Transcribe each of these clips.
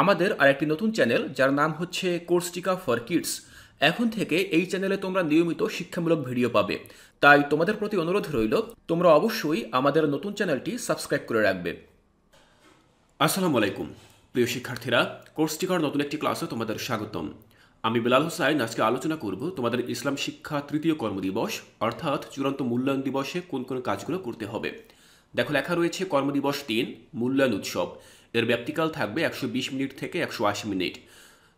আমাদের আরেকটি নতুন চ্যানেল যার নাম হচ্ছে কোর্সটিকা ফর কিডস এখন থেকে এই চ্যানেলে তোমরা নিয়মিত শিক্ষামূলক ভিডিও পাবে তাই তোমাদের প্রতি অনুরোধ রইল তোমরা অবশ্যই আমাদের নতুন চ্যানেলটি সাবস্ক্রাইব করে রাখবে আসসালামু আলাইকুম প্রিয় শিক্ষার্থীরা কোর্সটিকার নতুন একটি ক্লাসে তোমাদের স্বাগতম আমি বেলাল হোসাইন আজকে আলোচনা করব তোমাদের ইসলাম শিক্ষা তৃতীয় কর্মদিবস অর্থাৎ চূড়ান্ত মূল্যায়ন দিবসে কোন কোন কাজগুলো করতে হবে দেখো লেখা রয়েছে কর্মদিবস তিন মূল্যায়ন উৎসব এর ব্যাপ্তিকাল থাকবে একশো মিনিট থেকে একশো মিনিট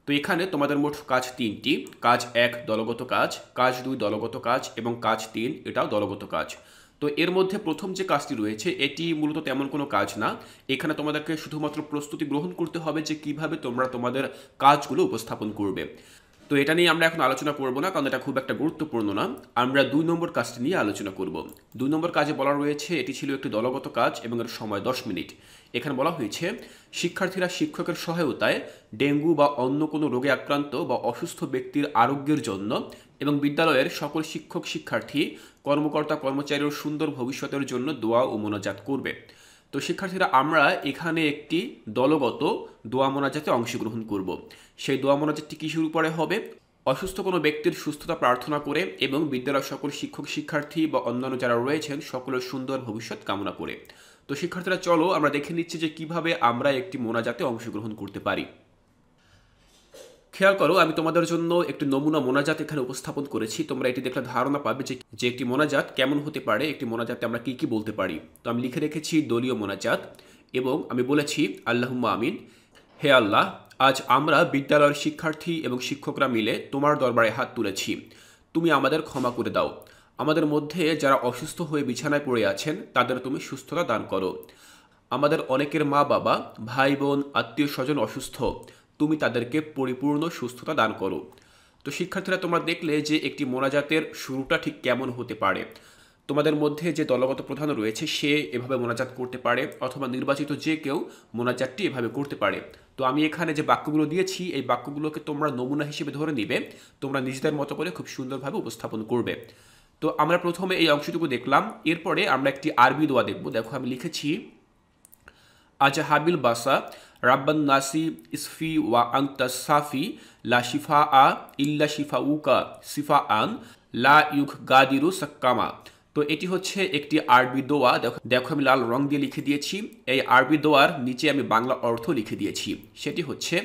তো এখানে তোমাদের মোট কাজ তিনটি কাজ এক দলগত কাজ কাজ দুই দলগত কাজ এবং কাজ তিন এটাও দলগত কাজ তো এর মধ্যে প্রথম যে কাজটি রয়েছে এটি মূলত তেমন কোনো কাজ না এখানে তোমাদেরকে শুধুমাত্র প্রস্তুতি গ্রহণ করতে হবে যে কিভাবে তোমরা তোমাদের কাজগুলো উপস্থাপন করবে তো এটা নিয়ে আমরা এখন আলোচনা করব না কারণ এটা খুব একটা গুরুত্বপূর্ণ না আমরা দুই নম্বর কাজটি নিয়ে আলোচনা করব দুই নম্বর কাজে বলা রয়েছে এটি ছিল একটি দলগত কাজ এবং এর সময় দশ মিনিট এখানে বলা হয়েছে শিক্ষার্থীরা শিক্ষকের সহায়তায় ডেঙ্গু বা অন্য কোনো রোগে আক্রান্ত বা অসুস্থ ব্যক্তির আরোগ্যের জন্য এবং বিদ্যালয়ের সকল শিক্ষক শিক্ষার্থী কর্মকর্তা কর্মচারীর সুন্দর ভবিষ্যতের জন্য দোয়া ও মোনাজাত করবে তো শিক্ষার্থীরা আমরা এখানে একটি দলগত দোয়া মোনাজাতে অংশগ্রহণ করব। সেই দোয়া মোনাজাতটি কী শুরু করে হবে অসুস্থ কোনো ব্যক্তির সুস্থতা প্রার্থনা করে এবং বিদ্যালয়ের সকল শিক্ষক শিক্ষার্থী বা অন্যান্য যারা রয়েছেন সকলের সুন্দর ভবিষ্যৎ কামনা করে তো শিক্ষার্থীরা চলো আমরা দেখে নিচ্ছি যে কিভাবে আমরা একটি মোনাজাতে অংশগ্রহণ করতে পারি খেয়াল করো আমি তোমাদের জন্য একটি নমুনা মোনাজাত এখানে উপস্থাপন করেছি তোমরা এটি দেখলে ধারণা পাবে যে যে একটি মোনাজাত কেমন হতে পারে একটি মোনাজাতে আমরা কি কি বলতে পারি তো আমি লিখে রেখেছি দলীয় মোনাজাত এবং আমি বলেছি আল্লাহ আমিন হে আল্লাহ আজ আমরা বিদ্যালয়ের শিক্ষার্থী এবং শিক্ষকরা মিলে তোমার দরবারে হাত তুলেছি তুমি আমাদের ক্ষমা করে দাও আমাদের মধ্যে যারা অসুস্থ হয়ে বিছানায় পড়ে আছেন তাদের তুমি সুস্থতা দান করো আমাদের অনেকের মা বাবা ভাই বোন আত্মীয় স্বজন অসুস্থ তুমি তাদেরকে পরিপূর্ণ সুস্থতা দান করো তো শিক্ষার্থীরা তোমরা দেখলে যে একটি মোনাজাতের শুরুটা ঠিক কেমন হতে পারে তোমাদের মধ্যে যে দলগত প্রধান রয়েছে সে এভাবে মোনাজাত করতে পারে অথবা নির্বাচিত যে কেউ মোনাজাতটি এভাবে করতে পারে তো আমি এখানে যে বাক্যগুলো দিয়েছি এই বাক্যগুলোকে তোমরা নমুনা হিসেবে ধরে নিবে তোমরা নিজেদের মতো করে খুব সুন্দরভাবে উপস্থাপন করবে তো আমরা প্রথমে এই অংশটুকু দেখলাম এরপরে আমরা একটি আরবি দোয়া দেখব দেখো আমি লিখেছি আজা হাবিল বাসা রাব্বান নাসি ইসফি ওয়া আন্তা সাফি লা শিফা আ ইল্লা শিফা উকা সিফা আন লা ইউক গাদিরু সাক্কামা তো এটি হচ্ছে একটি আরবি দোয়া দেখো আমি লাল রং দিয়ে লিখে দিয়েছি এই আরবি দোয়ার নিচে আমি বাংলা অর্থ লিখে দিয়েছি সেটি হচ্ছে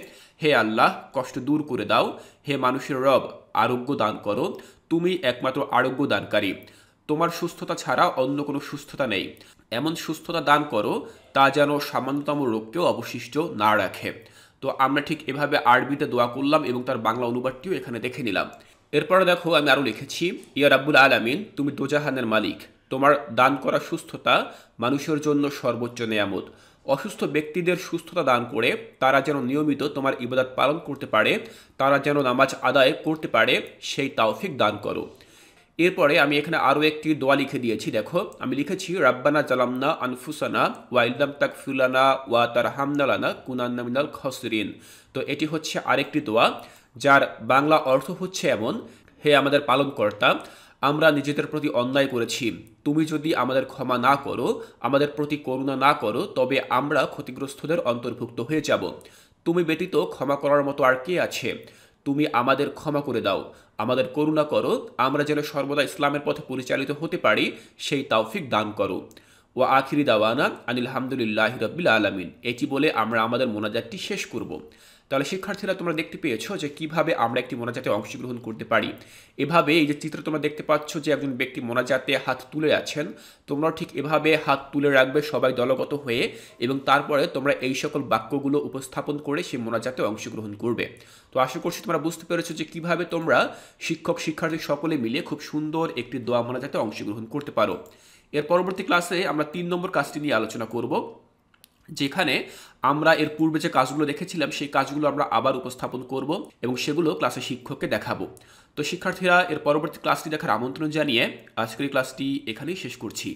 হে আল্লাহ কষ্ট দূর করে দাও হে মানুষের রব আরোগ্য দান করো তুমি একমাত্র আরোগ্য দানকারী তোমার সুস্থতা ছাড়া অন্য কোনো সুস্থতা নেই এমন সুস্থতা দান করো তা যেন সামান্যতম রোগকেও অবশিষ্ট না রাখে তো আমরা ঠিক এভাবে আরবিতে দোয়া করলাম এবং তার বাংলা অনুবাদটিও এখানে দেখে নিলাম এরপরে দেখো আমি আরও লিখেছি ইয়া রাব্বুল আলামিন তুমি দোজাহানের মালিক তোমার দান করা সুস্থতা মানুষের জন্য সর্বোচ্চ নেয়ামত অসুস্থ ব্যক্তিদের সুস্থতা দান করে তারা যেন নিয়মিত তোমার ইবাদত পালন করতে পারে তারা যেন নামাজ আদায় করতে পারে সেই তাওফিক দান করো এরপরে আমি এখানে আরও একটি দোয়া লিখে দিয়েছি দেখো আমি লিখেছি রাব্বানা জালামনা আনফুসানা ওয়াইল্লাম তাকফুলানা ওয়া তার হামনালানা কুনান্নামিনাল খসরিন তো এটি হচ্ছে আরেকটি দোয়া যার বাংলা অর্থ হচ্ছে এমন হে আমাদের পালনকর্তা আমরা নিজেদের প্রতি অন্যায় করেছি তুমি যদি আমাদের ক্ষমা না করো আমাদের প্রতি করুণা না করো তবে আমরা ক্ষতিগ্রস্তদের অন্তর্ভুক্ত হয়ে যাব তুমি ব্যতীত ক্ষমা করার মতো আর কে আছে তুমি আমাদের ক্ষমা করে দাও আমাদের করুণা করো আমরা যেন সর্বদা ইসলামের পথে পরিচালিত হতে পারি সেই তাওফিক দান করো ও আখিরি দাওয়ানা আনিল হামদুলিল্লাহ রব্বিল আলমিন এটি বলে আমরা আমাদের মোনাজাতটি শেষ করব তাহলে শিক্ষার্থীরা তোমরা দেখতে পেয়েছো যে কিভাবে আমরা একটি মোনাজাতে অংশগ্রহণ করতে পারি এভাবে এই যে চিত্র তোমরা দেখতে পাচ্ছ যে একজন ব্যক্তি মোনাজাতে হাত তুলে আছেন তোমরা ঠিক এভাবে হাত তুলে রাখবে সবাই দলগত হয়ে এবং তারপরে তোমরা এই সকল বাক্যগুলো উপস্থাপন করে সেই মোনাজাতে অংশগ্রহণ করবে তো আশা করছি তোমরা বুঝতে পেরেছো যে কিভাবে তোমরা শিক্ষক শিক্ষার্থী সকলে মিলে খুব সুন্দর একটি দোয়া মোনাজাতে অংশগ্রহণ করতে পারো এর পরবর্তী ক্লাসে আমরা তিন নম্বর কাজটি নিয়ে আলোচনা করব যেখানে আমরা এর পূর্বে যে কাজগুলো দেখেছিলাম সেই কাজগুলো আমরা আবার উপস্থাপন করব এবং সেগুলো ক্লাসে শিক্ষককে দেখাবো তো শিক্ষার্থীরা এর পরবর্তী ক্লাসটি দেখার আমন্ত্রণ জানিয়ে আজকের ক্লাসটি এখানেই শেষ করছি